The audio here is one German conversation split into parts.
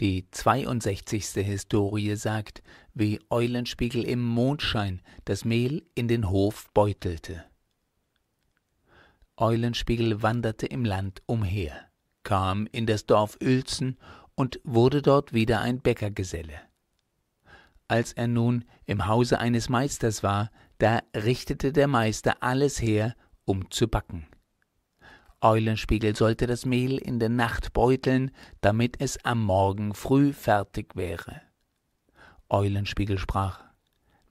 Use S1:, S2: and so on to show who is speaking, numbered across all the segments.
S1: Die 62. Historie sagt, wie Eulenspiegel im Mondschein das Mehl in den Hof beutelte. Eulenspiegel wanderte im Land umher, kam in das Dorf Uelzen und wurde dort wieder ein Bäckergeselle. Als er nun im Hause eines Meisters war, da richtete der Meister alles her, um zu backen. Eulenspiegel sollte das Mehl in der Nacht beuteln, damit es am Morgen früh fertig wäre. Eulenspiegel sprach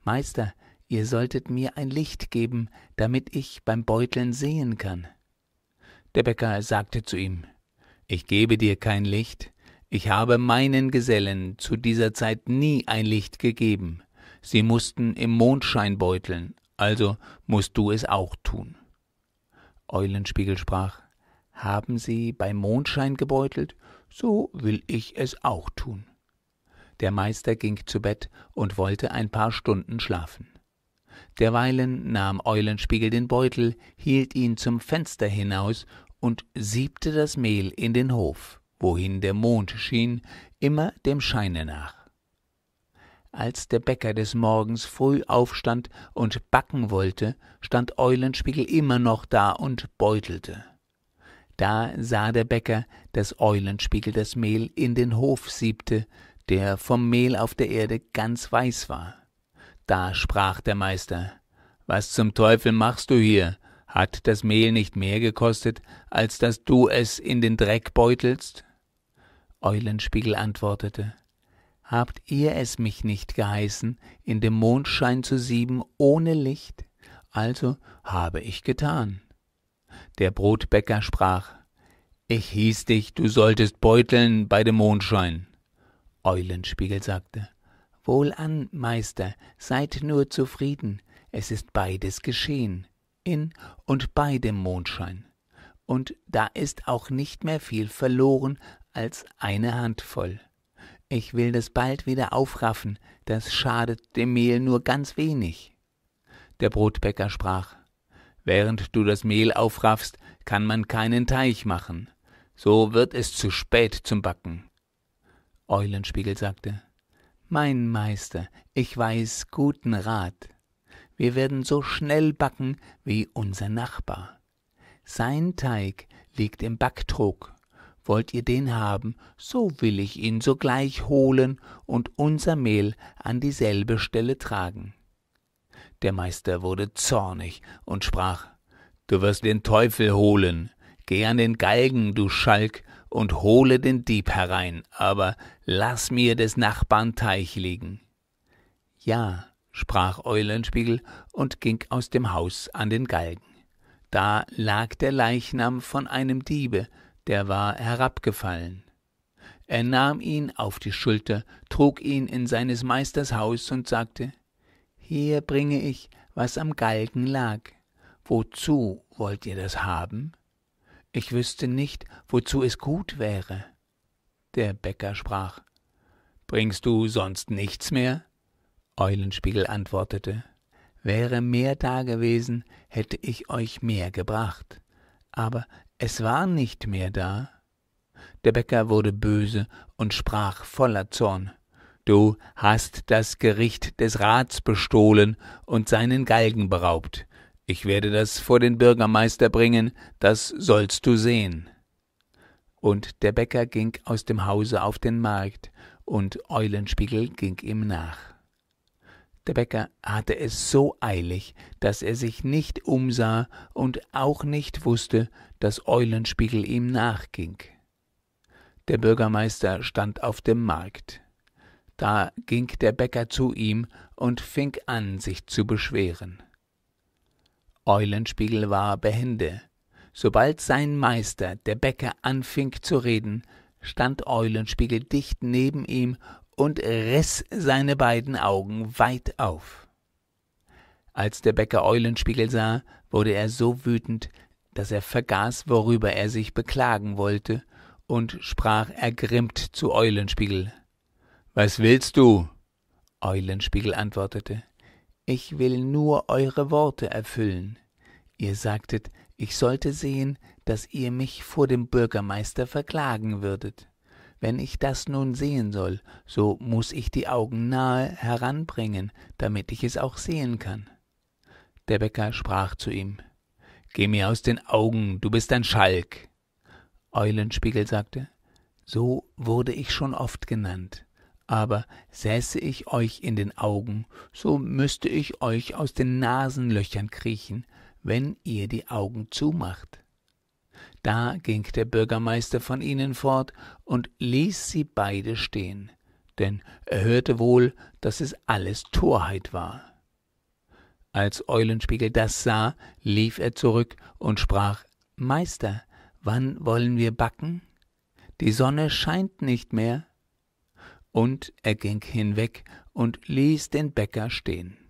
S1: Meister, ihr solltet mir ein Licht geben, damit ich beim Beuteln sehen kann. Der Bäcker sagte zu ihm Ich gebe dir kein Licht, ich habe meinen Gesellen zu dieser Zeit nie ein Licht gegeben, sie mussten im Mondschein beuteln, also musst du es auch tun. Eulenspiegel sprach Haben Sie bei Mondschein gebeutelt, so will ich es auch tun. Der Meister ging zu Bett und wollte ein paar Stunden schlafen. Derweilen nahm Eulenspiegel den Beutel, hielt ihn zum Fenster hinaus und siebte das Mehl in den Hof, wohin der Mond schien, immer dem Scheine nach. Als der Bäcker des Morgens früh aufstand und backen wollte, stand Eulenspiegel immer noch da und beutelte. Da sah der Bäcker, daß Eulenspiegel das Mehl in den Hof siebte, der vom Mehl auf der Erde ganz weiß war. Da sprach der Meister Was zum Teufel machst du hier? Hat das Mehl nicht mehr gekostet, als daß du es in den Dreck beutelst? Eulenspiegel antwortete habt ihr es mich nicht geheißen, in dem Mondschein zu sieben ohne Licht? Also habe ich getan. Der Brotbäcker sprach, Ich hieß dich, du solltest beuteln bei dem Mondschein. Eulenspiegel sagte, Wohlan, Meister, seid nur zufrieden, es ist beides geschehen, in und bei dem Mondschein. Und da ist auch nicht mehr viel verloren als eine Handvoll. Ich will das bald wieder aufraffen, das schadet dem Mehl nur ganz wenig. Der Brotbäcker sprach Während du das Mehl aufraffst, kann man keinen Teich machen. So wird es zu spät zum Backen. Eulenspiegel sagte Mein Meister, ich weiß guten Rat. Wir werden so schnell backen wie unser Nachbar. Sein Teig liegt im Backtrog wollt ihr den haben, so will ich ihn sogleich holen und unser Mehl an dieselbe Stelle tragen. Der Meister wurde zornig und sprach Du wirst den Teufel holen, geh an den Galgen, du Schalk, und hole den Dieb herein, aber lass mir des Nachbarn Teich liegen. Ja, sprach Eulenspiegel und ging aus dem Haus an den Galgen. Da lag der Leichnam von einem Diebe, der war herabgefallen. Er nahm ihn auf die Schulter, trug ihn in seines Meisters Haus und sagte Hier bringe ich, was am Galgen lag. Wozu wollt ihr das haben? Ich wüsste nicht, wozu es gut wäre. Der Bäcker sprach Bringst du sonst nichts mehr? Eulenspiegel antwortete Wäre mehr da gewesen, hätte ich euch mehr gebracht. Aber es war nicht mehr da der bäcker wurde böse und sprach voller zorn du hast das gericht des Rats bestohlen und seinen galgen beraubt ich werde das vor den bürgermeister bringen das sollst du sehen und der bäcker ging aus dem hause auf den markt und eulenspiegel ging ihm nach der Bäcker hatte es so eilig, dass er sich nicht umsah und auch nicht wusste, dass Eulenspiegel ihm nachging. Der Bürgermeister stand auf dem Markt. Da ging der Bäcker zu ihm und fing an, sich zu beschweren. Eulenspiegel war behende. Sobald sein Meister, der Bäcker, anfing zu reden, stand Eulenspiegel dicht neben ihm und riß seine beiden Augen weit auf. Als der Bäcker Eulenspiegel sah, wurde er so wütend, dass er vergaß, worüber er sich beklagen wollte, und sprach ergrimmt zu Eulenspiegel. Was willst du? Eulenspiegel antwortete Ich will nur eure Worte erfüllen. Ihr sagtet, ich sollte sehen, dass ihr mich vor dem Bürgermeister verklagen würdet wenn ich das nun sehen soll, so muß ich die Augen nahe heranbringen, damit ich es auch sehen kann. Der Bäcker sprach zu ihm Geh mir aus den Augen, du bist ein Schalk. Eulenspiegel sagte So wurde ich schon oft genannt, aber säße ich euch in den Augen, so müßte ich euch aus den Nasenlöchern kriechen, wenn ihr die Augen zumacht. Da ging der Bürgermeister von ihnen fort und ließ sie beide stehen, denn er hörte wohl, dass es alles Torheit war. Als Eulenspiegel das sah, lief er zurück und sprach Meister, wann wollen wir backen? Die Sonne scheint nicht mehr. Und er ging hinweg und ließ den Bäcker stehen.